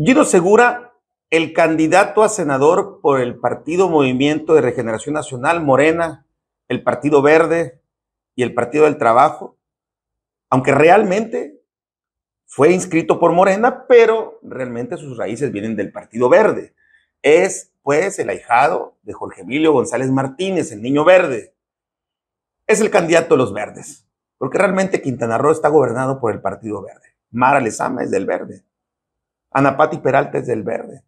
Gino Segura, el candidato a senador por el Partido Movimiento de Regeneración Nacional, Morena, el Partido Verde y el Partido del Trabajo, aunque realmente fue inscrito por Morena, pero realmente sus raíces vienen del Partido Verde. Es, pues, el ahijado de Jorge Emilio González Martínez, el Niño Verde. Es el candidato de los verdes, porque realmente Quintana Roo está gobernado por el Partido Verde. Mara Lezama es del Verde. Pati Peralta es del verde.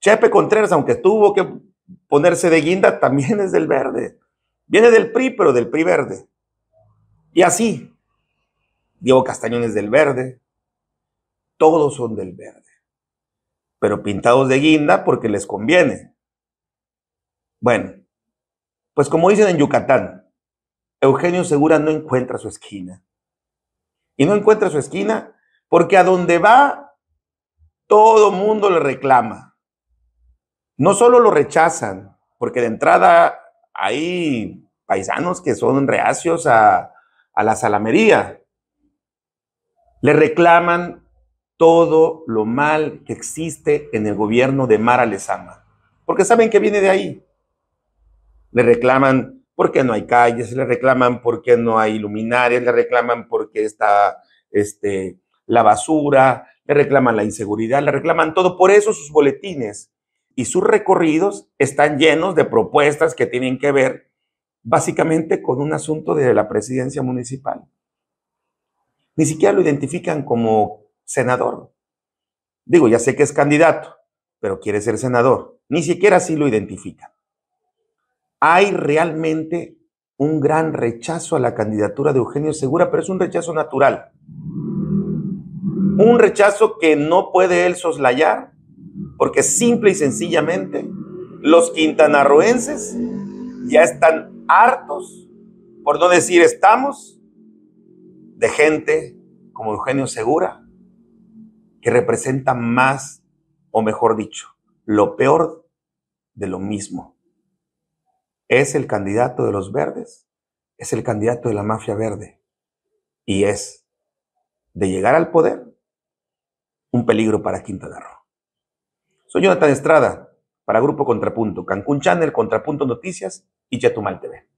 Chepe Contreras, aunque tuvo que ponerse de guinda, también es del verde. Viene del PRI, pero del PRI verde. Y así, Diego Castañón es del verde. Todos son del verde. Pero pintados de guinda porque les conviene. Bueno, pues como dicen en Yucatán, Eugenio Segura no encuentra su esquina. Y no encuentra su esquina porque a donde va todo mundo le reclama. No solo lo rechazan, porque de entrada hay paisanos que son reacios a, la salamería. Le reclaman todo lo mal que existe en el gobierno de Mara Lezama, porque saben que viene de ahí. Le reclaman porque no hay calles, le reclaman porque no hay luminarias, le reclaman porque está este, la basura, le reclaman la inseguridad, le reclaman todo. Por eso sus boletines y sus recorridos están llenos de propuestas que tienen que ver básicamente con un asunto de la presidencia municipal. Ni siquiera lo identifican como senador. Digo, ya sé que es candidato, pero quiere ser senador. Ni siquiera así lo identifican. Hay realmente un gran rechazo a la candidatura de Eugenio Segura, pero es un rechazo natural. Un rechazo que no puede él soslayar, porque simple y sencillamente los quintanarroenses ya están hartos, por no decir estamos, de gente como Eugenio Segura, que representa más, o mejor dicho, lo peor de lo mismo. Es el candidato de los verdes, es el candidato de la mafia verde, y es de llegar al poder peligro para Quintana Roo. Soy Jonathan Estrada para Grupo Contrapunto, Cancún Channel, Contrapunto Noticias y Chetumal TV.